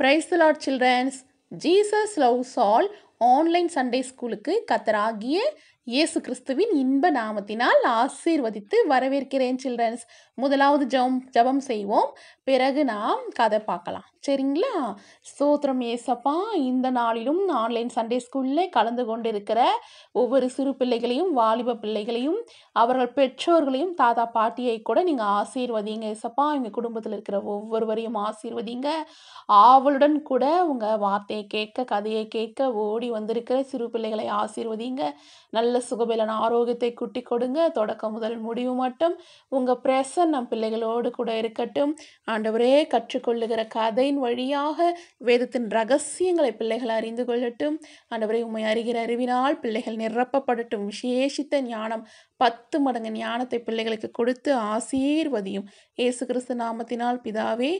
price lord children Jesus loves all online Sunday ஸ்கூலுக்கு கத்தராகிய இயேசு கிறிஸ்துவின் இன்ப நாமத்தினால் ஆசீர்வதித்து வரவேற்கிறேன் சில்ட்ரன்ஸ் முதலாவது ஜபம் ஜபம் செய்வோம் பிறகு நாம் கதை பார்க்கலாம் சரிங்களா சோத்திரம் ஏசப்பா இந்த நாளிலும் ஆன்லைன் சண்டே ஸ்கூலில் கலந்து கொண்டிருக்கிற ஒவ்வொரு சிறு பிள்ளைகளையும் வாலிப பிள்ளைகளையும் அவர்கள் பெற்றோர்களையும் தாத்தா பாட்டியை கூட நீங்கள் ஆசீர்வதிங்க ஏசப்பா எங்கள் குடும்பத்தில் இருக்கிற ஒவ்வொருவரையும் ஆசீர்வதிங்க ஆவலுடன் கூட உங்கள் வார்த்தையை கேட்க கதையை கேட்க ஓடி வந்திருக்கிற சிறு பிள்ளைகளை ஆசீர்வதிங்க நல்ல நல்ல சுகபலன ஆரோக்கியத்தை குட்டி கொடுங்க தொடக்கம் முதல் முடிவு மட்டும் உங்கள் பிரசன் நம் பிள்ளைகளோடு கூட இருக்கட்டும் ஆண்டவரே கற்றுக்கொள்ளுகிற கதையின் வழியாக வேதத்தின் ரகசியங்களை பிள்ளைகள் அறிந்து கொள்ளட்டும் ஆண்டவரை உண்மை அறிகிற அறிவினால் பிள்ளைகள் நிரப்பப்படட்டும் விசேஷித்த ஞானம் பத்து மடங்கு ஞானத்தை பிள்ளைகளுக்கு கொடுத்து ஆசீர்வதியும் ஏசு கிறிஸ்து நாமத்தினால் பிதாவே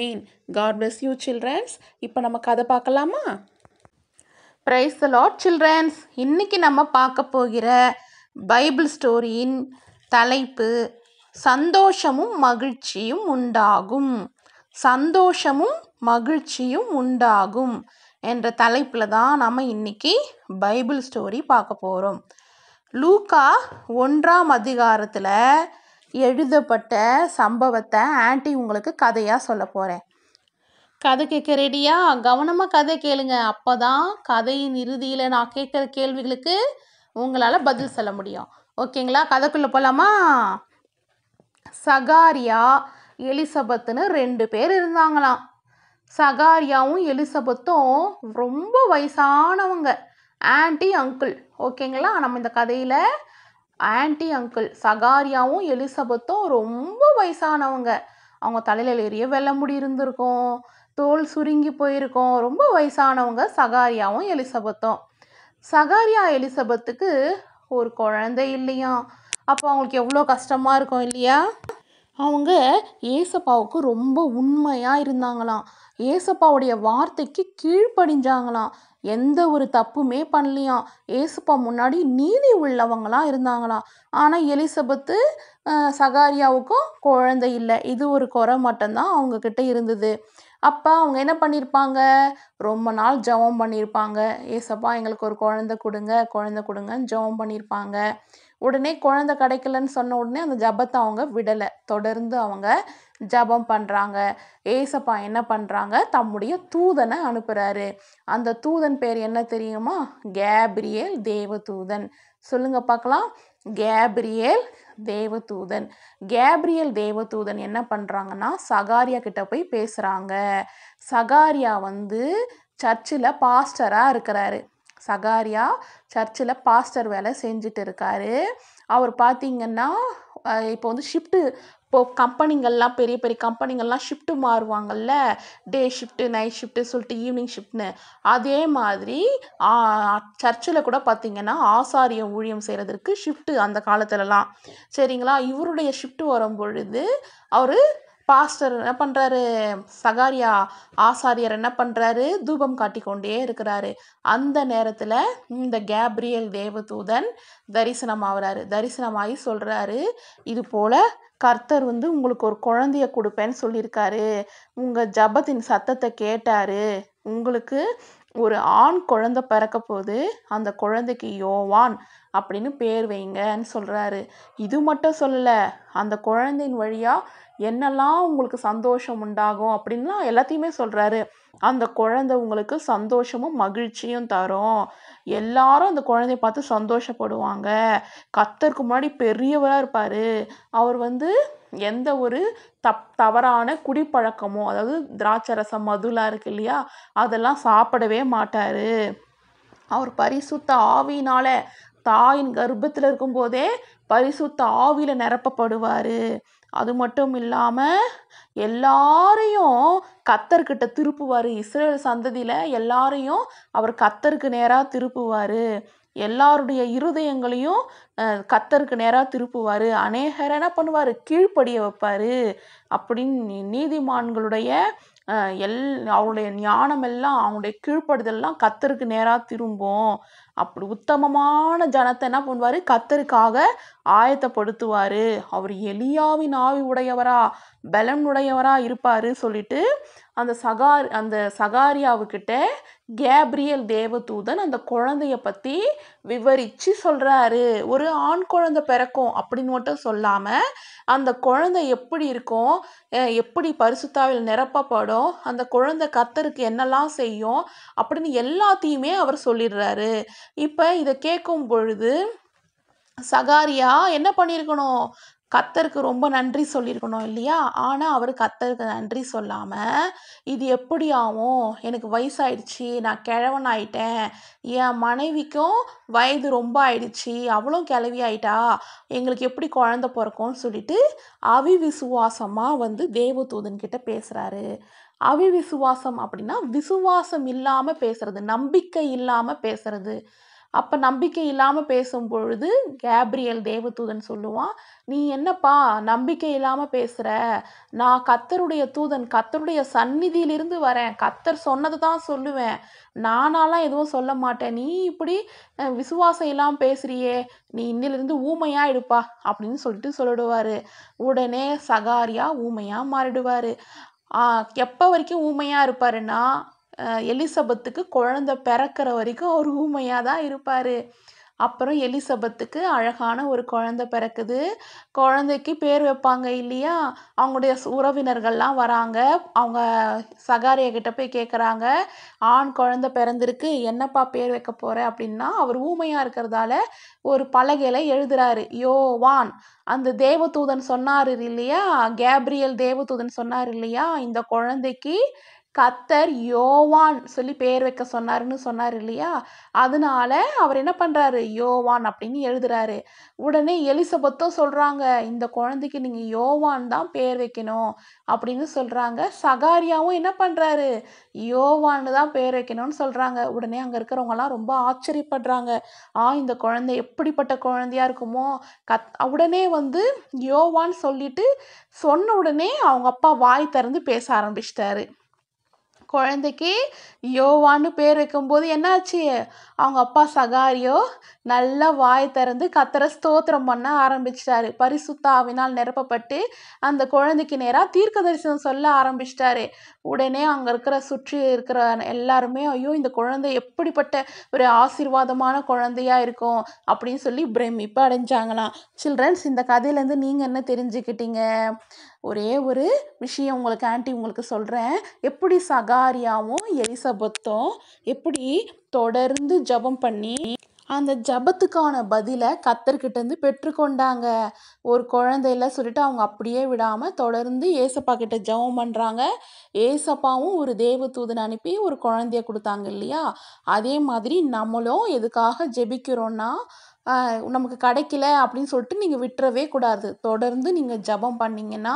may God bless you children இப்போ நம்ம கதை பார்க்கலாமா ப்ரைஸ் லாட் சில்ட்ரன்ஸ் இன்றைக்கி நம்ம பார்க்க போகிற பைபிள் ஸ்டோரியின் தலைப்பு சந்தோஷமும் மகிழ்ச்சியும் உண்டாகும் சந்தோஷமும் மகிழ்ச்சியும் உண்டாகும் என்ற தலைப்பில் தான் நம்ம இன்றைக்கி பைபிள் ஸ்டோரி பார்க்க போகிறோம் லூக்கா ஒன்றாம் அதிகாரத்தில் எழுதப்பட்ட சம்பவத்தை ஆண்டி உங்களுக்கு கதையாக சொல்ல போகிறேன் கதை கேட்க ரெடியா கவனமாக கதை கேளுங்க அப்போ தான் கதையின் இறுதியில் நான் கேட்குற கேள்விகளுக்கு உங்களால் பதில் சொல்ல முடியும் ஓகேங்களா கதைக்குள்ளே போகலாமா சகாரியா எலிசபத்துன்னு ரெண்டு பேர் இருந்தாங்களாம் சகாரியாவும் எலிசபத்தும் ரொம்ப வயசானவங்க ஆன்டி அங்கிள் ஓகேங்களா நம்ம இந்த கதையில் ஆன்டி அங்கிள் சகாரியாவும் எலிசபத்தும் ரொம்ப வயசானவங்க அவங்க தலையில் நிறைய வெள்ள முடி இருந்திருக்கும் தோல் சுருங்கி போயிருக்கோம் ரொம்ப வயசானவங்க சகாரியாவும் எலிசபெத்தும் சகாரியா எலிசபெத்துக்கு ஒரு குழந்தை இல்லையாம் அப்போ அவங்களுக்கு எவ்வளோ கஷ்டமாக இருக்கும் இல்லையா அவங்க ஏசப்பாவுக்கு ரொம்ப உண்மையாக இருந்தாங்களாம் ஏசப்பாவுடைய வார்த்தைக்கு கீழ்ப்படிஞ்சாங்களாம் எந்த ஒரு தப்புமே பண்ணலையாம் ஏசப்பா முன்னாடி நீதி உள்ளவங்களாம் இருந்தாங்களாம் ஆனால் எலிசபெத்து சகாரியாவுக்கும் குழந்தை இல்லை இது ஒரு குறை மட்டும்தான் அவங்கக்கிட்ட இருந்தது அப்போ அவங்க என்ன பண்ணியிருப்பாங்க ரொம்ப நாள் ஜெபம் பண்ணியிருப்பாங்க ஏசப்பா எங்களுக்கு ஒரு குழந்த கொடுங்க குழந்த கொடுங்கன்னு ஜெபம் பண்ணியிருப்பாங்க உடனே குழந்த கிடைக்கலன்னு சொன்ன உடனே அந்த ஜபத்தை அவங்க விடலை தொடர்ந்து அவங்க ஜபம் பண்ணுறாங்க ஏசப்பா என்ன பண்ணுறாங்க தம்முடைய தூதனை அனுப்புகிறாரு அந்த தூதன் பேர் என்ன தெரியுமா கேப்ரியல் தேவதூதன் சொல்லுங்கள் பார்க்கலாம் கேப்ரியல் தேவதூதன் கேப்ரியல் தேவதூதன் என்ன பண்ணுறாங்கன்னா சகாரியா கிட்ட போய் பேசுகிறாங்க சகாரியா வந்து சர்ச்சில் பாஸ்டராக இருக்கிறாரு சகாரியா சர்ச்சில் பாஸ்டர் வேலை செஞ்சுட்டு இருக்காரு அவர் பார்த்தீங்கன்னா இப்போ வந்து ஷிஃப்ட்டு இப்போது கம்பெனிங்கள்லாம் பெரிய பெரிய கம்பெனிங்கள்லாம் ஷிஃப்ட்டு மாறுவாங்கள்ல டே ஷிஃப்ட்டு நைட் ஷிஃப்ட்டு சொல்லிட்டு ஈவினிங் ஷிஃப்ட்னு அதே மாதிரி சர்ச்சில் கூட பார்த்திங்கன்னா ஆசாரிய ஊழியம் செய்கிறதுக்கு ஷிஃப்ட்டு அந்த காலத்துலலாம் சரிங்களா இவருடைய ஷிஃப்ட்டு வரும் பொழுது அவர் பாஸ்டர் என்ன பண்ணுறாரு சகாரியா ஆசாரியர் என்ன பண்ணுறாரு தூபம் காட்டிக்கொண்டே இருக்கிறாரு அந்த நேரத்தில் இந்த கேப்ரியல் தேவதூதன் தரிசனம் ஆகிறாரு தரிசனமாகி சொல்கிறாரு இது போல் கர்த்தர் வந்து உங்களுக்கு ஒரு குழந்தைய கொடுப்பேன்னு சொல்லியிருக்காரு உங்கள் ஜபத்தின் சத்தத்தை கேட்டார் உங்களுக்கு ஒரு ஆண் குழந்தை பிறக்க போது அந்த குழந்தைக்கு யோவான் அப்படின்னு பேர் வைங்கன்னு சொல்கிறாரு இது மட்டும் சொல்லலை அந்த குழந்தையின் வழியாக என்னெல்லாம் உங்களுக்கு சந்தோஷம் உண்டாகும் அப்படின்லாம் எல்லாத்தையுமே சொல்கிறாரு அந்த குழந்தை உங்களுக்கு சந்தோஷமும் மகிழ்ச்சியும் தரும் எல்லாரும் அந்த குழந்தைய பார்த்து சந்தோஷப்படுவாங்க கத்தருக்கு முன்னாடி பெரியவராக இருப்பார் அவர் வந்து எந்த ஒரு தப் தவறான குடிப்பழக்கமோ அதாவது திராட்சை ரசம் மதுலாம் இருக்கு இல்லையா அதெல்லாம் சாப்பிடவே மாட்டார் அவர் பரிசுத்த ஆவினால் தாயின் கர்ப்பத்தில் இருக்கும்போதே பரிசுத்த ஆவியில் நிரப்பப்படுவார் அது மட்டும் இல்லாமல் எல்லாரையும் கத்தர்கிட்ட திருப்புவார் இஸ்ரேல் சந்ததியில் எல்லாரையும் அவர் கத்தருக்கு நேராக திருப்புவார் எல்லாருடைய இருதயங்களையும் கத்தருக்கு நேராக திருப்புவார் அநேகர் என்ன பண்ணுவார் கீழ்ப்படிய வைப்பார் அப்படின்னு நீதிமான்களுடைய எல் அவருடைய எல்லாம் அவனுடைய கீழ்ப்படுதல்லாம் கத்தருக்கு நேராக திரும்பும் அப்படி உத்தமமான ஜனத்தை என்ன பண்ணுவார் கத்தருக்காக ஆயத்தப்படுத்துவார் அவர் எலியாவின் ஆவி உடையவரா பலன் உடையவராக இருப்பார் சொல்லிட்டு அந்த சகார் அந்த சகாரியாவுக்கிட்ட கேப்ரியல் தேவதூதன் அந்த குழந்தைய பற்றி விவரித்து சொல்கிறாரு ஒரு ஆண் குழந்தை பிறக்கும் அப்படின்னு மட்டும் சொல்லாமல் அந்த குழந்தை எப்படி இருக்கும் எப்படி பரிசுத்தாவில் நிரப்பப்படும் அந்த குழந்தை கத்தருக்கு என்னெல்லாம் செய்யும் அப்படின்னு எல்லாத்தையுமே அவர் சொல்லிடுறாரு இப்போ இதை கேட்கும் பொழுது சகாரியா என்ன பண்ணியிருக்கணும் கத்தருக்கு ரொம்ப நன்றி சொல்லியிருக்கணும் இல்லையா ஆனால் அவர் கத்தருக்கு நன்றி சொல்லாமல் இது எப்படி ஆகும் எனக்கு வயசாயிடுச்சு நான் கிழவன் ஆயிட்டேன் என் மனைவிக்கும் வயது ரொம்ப ஆயிடுச்சு அவ்வளோ கிளவி ஆயிட்டா எங்களுக்கு எப்படி குழந்த பிறக்கும்னு சொல்லிட்டு அவிவிசுவாசமாக வந்து தேவதூதன்கிட்ட பேசுகிறாரு அவிவிசுவாசம் அப்படின்னா விசுவாசம் இல்லாமல் பேசுறது நம்பிக்கை இல்லாமல் பேசுறது அப்போ நம்பிக்கை இல்லாமல் பேசும் பொழுது கேப்ரியல் தேவதூதன் சொல்லுவான் நீ என்னப்பா நம்பிக்கை இல்லாமல் பேசுகிற நான் கத்தருடைய தூதன் கத்தருடைய சந்நிதியிலிருந்து வரேன் கத்தர் சொன்னது தான் சொல்லுவேன் நானாலாம் எதுவும் சொல்ல மாட்டேன் நீ இப்படி விசுவாசம் இல்லாமல் பேசுகிறியே நீ இன்னிலிருந்து ஊமையாக எடுப்பா அப்படின்னு சொல்லிட்டு சொல்லிடுவார் உடனே சகாரியா ஊமையாக மாறிடுவார் எப்போ வரைக்கும் ஊமையாக இருப்பாருன்னா எலிசபெத்துக்கு குழந்த பிறக்கிற வரைக்கும் அவர் ஊமையாக தான் இருப்பார் அப்புறம் எலிசபத்துக்கு அழகான ஒரு குழந்த பிறக்குது குழந்தைக்கு பேர் வைப்பாங்க இல்லையா அவங்களுடைய உறவினர்கள்லாம் வராங்க அவங்க சகாரியா கிட்ட போய் கேட்குறாங்க ஆண் குழந்த பிறந்திருக்கு என்னப்பா பேர் வைக்க போகிற அப்படின்னா அவர் ஊமையாக இருக்கிறதால ஒரு பலகையில் எழுதுறாரு வான் அந்த தேவதூதன் சொன்னார் இல்லையா கேப்ரியல் தேவதூதன் சொன்னார் இல்லையா இந்த குழந்தைக்கு கத்தர் யோவான் சொல்லி பேர் வைக்க சொன்னாருன்னு சொன்னார் இல்லையா அதனால அவர் என்ன பண்ணுறாரு யோவான் அப்படின்னு எழுதுறாரு உடனே எலிசபெத்தும் சொல்கிறாங்க இந்த குழந்தைக்கு நீங்கள் யோவான் தான் பேர் வைக்கணும் அப்படின்னு சொல்கிறாங்க சகாரியாவும் என்ன பண்ணுறாரு யோவான்னு தான் பேர் வைக்கணும்னு சொல்கிறாங்க உடனே அங்கே இருக்கிறவங்கலாம் ரொம்ப ஆச்சரியப்படுறாங்க ஆ இந்த குழந்தை எப்படிப்பட்ட குழந்தையாக இருக்குமோ கத் உடனே வந்து யோவான்னு சொல்லிட்டு சொன்ன உடனே அவங்க அப்பா வாய் திறந்து பேச ஆரம்பிச்சிட்டாரு குழந்தைக்கு யோவான்னு பேர் வைக்கும்போது என்னாச்சு அவங்க அப்பா சகாரியோ நல்லா வாய் திறந்து கத்தர ஸ்தோத்திரம் பண்ண ஆரம்பிச்சிட்டாரு பரிசுத்தாவினால் நிரப்பப்பட்டு அந்த குழந்தைக்கு நேராக தீர்க்க தரிசனம் சொல்ல ஆரம்பிச்சிட்டாரு உடனே அங்கே இருக்கிற சுற்றி இருக்கிற எல்லாருமே ஐயோ இந்த குழந்தை எப்படிப்பட்ட ஒரு ஆசீர்வாதமான குழந்தையாக இருக்கும் அப்படின்னு சொல்லி பிரமிப்பு அடைஞ்சாங்களாம் சில்ட்ரன்ஸ் இந்த கதையிலேருந்து நீங்கள் என்ன தெரிஞ்சுக்கிட்டீங்க ஒரே ஒரு விஷயம் உங்களுக்கு ஆண்டி உங்களுக்கு சொல்கிறேன் எப்படி சகாரியாவும் எலிசபத்தும் எப்படி தொடர்ந்து ஜபம் பண்ணி அந்த ஜபத்துக்கான பதிலை கத்தர்கிட்டேருந்து பெற்றுக்கொண்டாங்க ஒரு குழந்தையில சொல்லிட்டு அவங்க அப்படியே விடாமல் தொடர்ந்து ஏசப்பா கிட்ட ஜபம் பண்ணுறாங்க ஏசப்பாவும் ஒரு தேவ தூதன் அனுப்பி ஒரு குழந்தைய கொடுத்தாங்க இல்லையா அதே மாதிரி நம்மளும் எதுக்காக ஜெபிக்கிறோன்னா நமக்கு கிடைக்கல அப்படின்னு சொல்லிட்டு நீங்கள் விட்டுறவே கூடாது தொடர்ந்து நீங்கள் ஜபம் பண்ணிங்கன்னா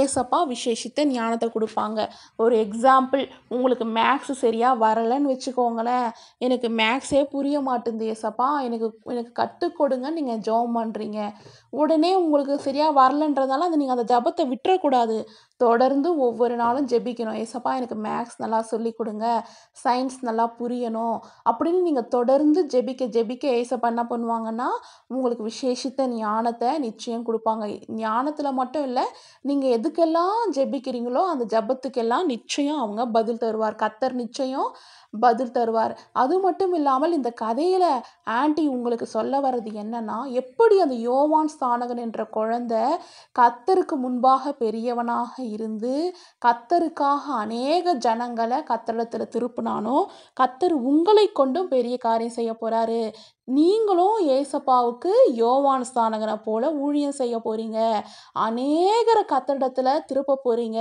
ஏசப்பா விசேஷித்த ஞானத்தை கொடுப்பாங்க ஒரு எக்ஸாம்பிள் உங்களுக்கு மேக்ஸ் சரியாக வரலைன்னு வச்சுக்கோங்களேன் எனக்கு மேக்ஸே புரிய மாட்டேங்குது ஏசப்பா எனக்கு எனக்கு கற்றுக் கொடுங்கன்னு நீங்கள் ஜபம் பண்ணுறீங்க உடனே உங்களுக்கு சரியாக வரலன்றதால அந்த நீங்கள் அந்த ஜபத்தை விட்டுறக்கூடாது தொடர்ந்து ஒவ்வொரு நாளும் ஜெபிக்கணும் ஏசப்பா எனக்கு மேக்ஸ் நல்லா சொல்லி கொடுங்க சயின்ஸ் நல்லா புரியணும் அப்படின்னு நீங்கள் தொடர்ந்து ஜெபிக்க ஜெபிக்க ஏசப்பா என்ன பண்ணுவாங்கன்னா உங்களுக்கு விசேஷித்த ஞானத்தை நிச்சயம் கொடுப்பாங்க ஞானத்தில் மட்டும் இல்லை நீங்கள் எதுக்கெல்லாம் ஜெபிக்கிறீங்களோ அந்த ஜபத்துக்கெல்லாம் நிச்சயம் அவங்க பதில் தருவார் கத்தர் நிச்சயம் பதில் தருவார் அது மட்டும் இல்லாமல் இந்த கதையில் ஆண்டி உங்களுக்கு சொல்ல வர்றது என்னன்னா எப்படி அந்த யோவான் ஸ்தானகன் என்ற குழந்தை கத்தருக்கு முன்பாக பெரியவனாக இருந்து கத்தருக்காக அநேக ஜனங்களை கத்தரிடத்தில் திருப்பினானோ கத்தர் உங்களை கொண்டும் பெரிய காரியம் செய்ய போகிறாரு நீங்களும் ஏசப்பாவுக்கு யோவான் ஸ்தானகனை போல் ஊழியம் செய்ய போகிறீங்க அநேகரை கத்தடத்துல திருப்ப போகிறீங்க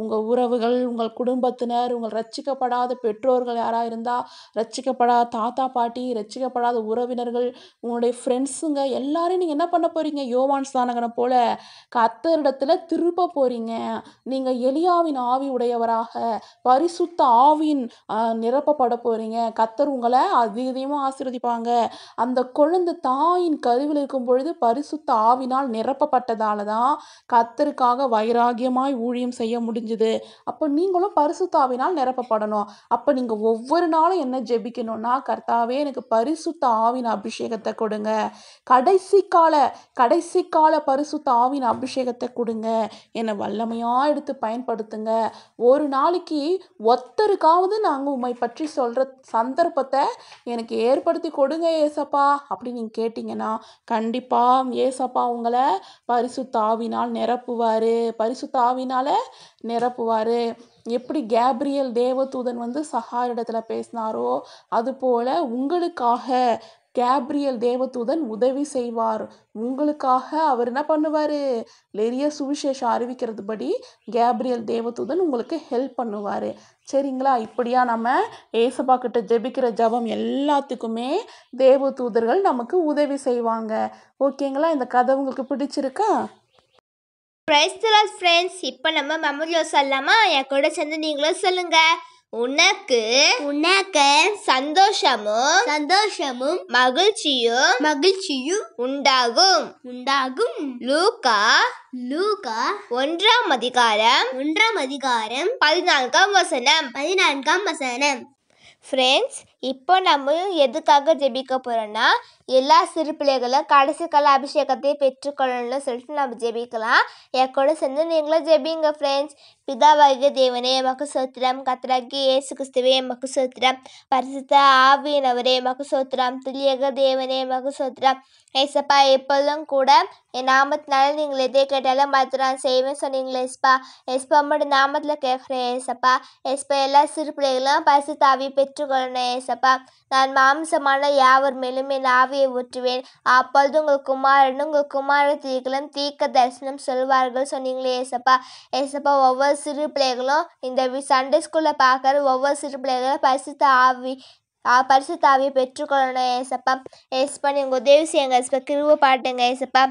உங்கள் உறவுகள் உங்கள் குடும்பத்தினர் உங்கள் ரச்சிக்கப்படாத பெற்றோர்கள் யாராக இருந்தால் ரட்சிக்கப்படாத தாத்தா பாட்டி ரச்சிக்கப்படாத உறவினர்கள் உங்களுடைய ஃப்ரெண்ட்ஸுங்க எல்லாரையும் நீங்கள் என்ன பண்ண போகிறீங்க யோவான் ஸ்தானகனை போல் கத்தரிடத்தில் திருப்ப போகிறீங்க நீங்கள் எளியாவின் ஆவி உடையவராக பரிசுத்த ஆவின் நிரப்பப்பட போகிறீங்க கத்தர் உங்களை அதிகமாக ஆசிர்வதிப்பாங்க அந்த குழந்தை தாயின் கருவில் இருக்கும் பொழுது பரிசுத்த ஆவினால் நிரப்பப்பட்டதால தான் கத்தருக்காக வைராகியமாய் ஊழியம் செய்ய முடிஞ்சுது அப்போ நீங்களும் பரிசுத்த ஆவினால் நிரப்பப்படணும் அப்போ நீங்கள் ஒவ்வொரு நாளும் என்ன ஜெபிக்கணும்னா கர்த்தாவே எனக்கு பரிசுத்த ஆவின் அபிஷேகத்தை கொடுங்க கடைசி கால கடைசி கால பரிசுத்த ஆவின் அபிஷேகத்தை கொடுங்க என்னை வல்லமையாக எடுத்து பயன்படுத்துங்க ஒரு நாளைக்கு ஒத்தருக்காவது நாங்கள் உண்மை பற்றி சொல்கிற சந்தர்ப்பத்தை எனக்கு ஏற்படுத்தி கொடுங்க ஏசப்பா அப்படின்னு நீங்கள் கேட்டிங்கன்னா கண்டிப்பாக ஏசப்பா உங்களை பரிசுத்தாவினால் நிரப்புவார் பரிசுத்தாவினால் நிரப்புவார் எப்படி கேப்ரியல் தேவதூதன் வந்து சஹாரிடத்தில் பேசினாரோ அதுபோல் உங்களுக்காக கேப்ரியல் தேவதூதன் உதவி செய்வார் உங்களுக்காக அவர் என்ன பண்ணுவார் நிறைய சுவிசேஷம் அறிவிக்கிறது படி கேப்ரியல் தேவதூதன் உங்களுக்கு ஹெல்ப் பண்ணுவார் சரிங்களா இப்படியா நம்ம ஏசப்பா கிட்ட ஜெபிக்கிற ஜபம் எல்லாத்துக்குமே தேவ தூதர்கள் நமக்கு உதவி செய்வாங்க ஓகேங்களா இந்த கதை உங்களுக்கு பிடிச்சிருக்கா ஃப்ரெண்ட்ஸ் இப்போ நம்ம மெமரியோ சொல்லாமா என் கூட சேர்ந்து நீங்களும் சொல்லுங்கள் உனக்கு உனக்கு சந்தோஷமும் சந்தோஷமும் மகிழ்ச்சியும் மகிழ்ச்சியும் உண்டாகும் உண்டாகும் லூகா லூகா ஒன்றாம் அதிகாரம் ஒன்றாம் அதிகாரம் பதினான்காம் வசனம் பதினான்காம் வசனம் ஃப்ரெண்ட்ஸ் இப்போ நம்ம எதுக்காக ஜெபிக்க போகிறோன்னா எல்லா சிறு பிள்ளைகளும் கடைசி கால அபிஷேகத்தை பெற்றுக்கொள்ளணும்னு சொல்லிட்டு நம்ம ஜெபிக்கலாம் என் கூட சேர்ந்து நீங்களும் ஜெபிங்க ஃப்ரெண்ட்ஸ் பிதாவாகிய தேவனே எமக்கு சோத்திரம் கத்தராகி ஏசு கிறிஸ்துவே எமக்கு சோத்திரம் பரிசுத்த ஆவியினவரே எமக்கு சோத்திரம் துல்லியக தேவனே எமக்கு சோத்திரம் ஏசப்பா எப்பொழுதும் கூட என் நாமத்தினால நீங்கள் எதே கேட்டாலும் மாத்திரம் செய்வேன் சொன்னீங்களே எஸ்பா எஸ்பா மட்டும் நாமத்தில் கேட்குறேன் ஏசப்பா எஸ்பா எல்லா சிறு பிள்ளைகளும் பரிசு தாவி பெற்றுக்கொள்ளணும் ஏசப்பா ஏசப்பா நான் மாம்சமான யாவர் மேலும் என் ஆவியை ஊற்றுவேன் அப்பொழுது உங்கள் குமாரன் உங்கள் குமாரத்திகளும் தீக்க தரிசனம் சொல்வார்கள் சொன்னீங்களே ஏசப்பா ஏசப்பா ஒவ்வொரு சிறு பிள்ளைகளும் இந்த சண்டே ஸ்கூலில் பார்க்குற ஒவ்வொரு சிறு பிள்ளைகளும் பரிசுத்த ஆவி தாவியை பெற்றுக்கொள்ளணும் ஏசப்பா ஏசப்பா நீங்கள் உதவி செய்யுங்க ஏசப்பா கிருவ பாட்டுங்க ஏசப்பா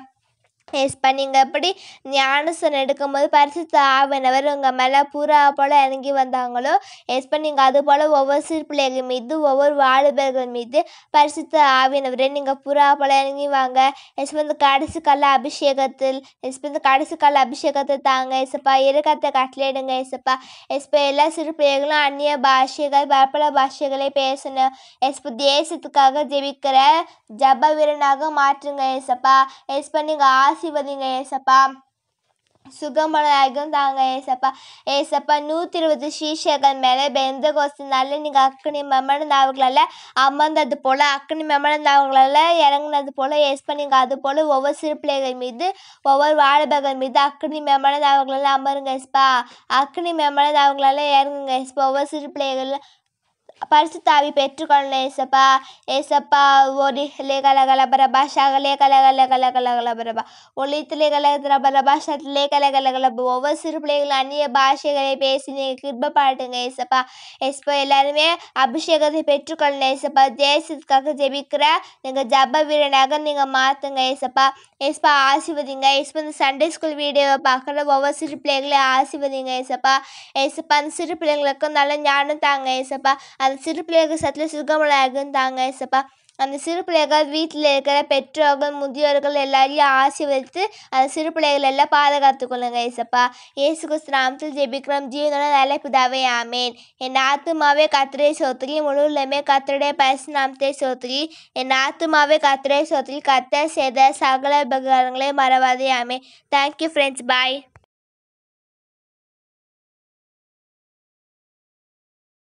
எஸ்பா நீங்கள் எப்படி ஞானசன் எடுக்கும்போது பரிசுத்த ஆவினவர் உங்கள் மேலே புறா போல் இறங்கி வந்தாங்களோ எஸ்பா நீங்கள் அது போல் ஒவ்வொரு சிறு பிள்ளைகள் மீது ஒவ்வொரு வாலிபர்கள் மீது பரிசுத்த ஆவியானவரே நீங்கள் புறா போல் இறங்கி வாங்க எஸ்பா இந்த கடைசி கால அபிஷேகத்தில் எஸ்பா இந்த கடைசி கால அபிஷேகத்தை தாங்க எஸ்ப்பா இறக்கத்தை கட்டளையிடுங்க எஸ்ப்பா எஸ்பா எல்லா சிறுப்பிள்ளைகளும் அந்நிய பாஷைகள் பற்பல பாஷைகளை பேசணும் எஸ்பா தேசத்துக்காக ஜெபிக்கிற ஜப வீரனாக மாற்றுங்க எஸ்ப்பா எஸ்பா நீங்கள் ஆசை ஆசிர்வதிங்க ஏசப்பா சுகமான ஐகம் தாங்க ஏசப்பா ஏசப்பா நூற்றி இருபது சீஷர்கள் மேலே பெந்த கோசினால நீங்கள் அக்கனி மெமனந்தாவுகளால் அமர்ந்தது போல் அக்கனி மெமனந்தாவுகளால் இறங்கினது போல் ஏசப்பா நீங்கள் அது போல் ஒவ்வொரு சிறு பிள்ளைகள் மீது ஒவ்வொரு வாழபர்கள் மீது அக்கனி மெமனந்தாவுகளால் அமருங்க ஏசப்பா அக்கனி மெமனந்தாவுகளால் இறங்குங்க ஏசப்பா ஒவ்வொரு சிறு பிள்ளைகள் பரிசுத்தாவி பெற்றுக்கொள்ள ஏசப்பா ஏசப்பா கல ஒரி லேகலகலபர பாஷா லேகலகலகலகலபரபா ஒளித்திலே கலகலபர கல கலகலகலபு ஒவ்வொரு சிறு பிள்ளைகளும் அந்நிய பாஷைகளை பேசி நீங்கள் கிருப பாட்டுங்க ஏசப்பா ஏசப்பா எல்லாருமே அபிஷேகத்தை பெற்றுக்கொள்ள ஏசப்பா தேசத்துக்காக ஜெபிக்கிற நீங்கள் ஜப வீரனாக நீங்கள் மாற்றுங்க ஏசப்பா ஏசப்பா ஆசிர்வதிங்க ஏசப்பா இந்த சண்டே ஸ்கூல் வீடியோவை பார்க்குற ஒவ்வொரு சிறு பிள்ளைகளையும் ஆசிர்வதிங்க ஏசப்பா ஏசப்பா அந்த சிறு பிள்ளைங்களுக்கு நல்ல ஞானம் தாங்க ஏசப்பா அந்த சிறு பிள்ளைகள் சத்துல தாங்க ஏசப்பா அந்த சிறு பிள்ளைகள் வீட்டில் இருக்கிற பெற்றோர்கள் முதியோர்கள் எல்லாரையும் வைத்து அந்த சிறு பிள்ளைகள் எல்லாம் பாதுகாத்து கொள்ளுங்க ஏசப்பா ஏசு கிறிஸ்து ஜெபிக்ரம் ஜீவனோட நல்ல பிதாவே ஆமேன் என் ஆத்துமாவே கத்திரை சோத்திரி முழுவதுமே கத்திரடைய பரிசு நாமத்தை சோத்திரி என் ஆத்துமாவே கத்திரை சோத்திரி கத்த செய்த சகல உபகாரங்களே மறவாதே ஆமே தேங்க்யூ ஃப்ரெண்ட்ஸ் பாய்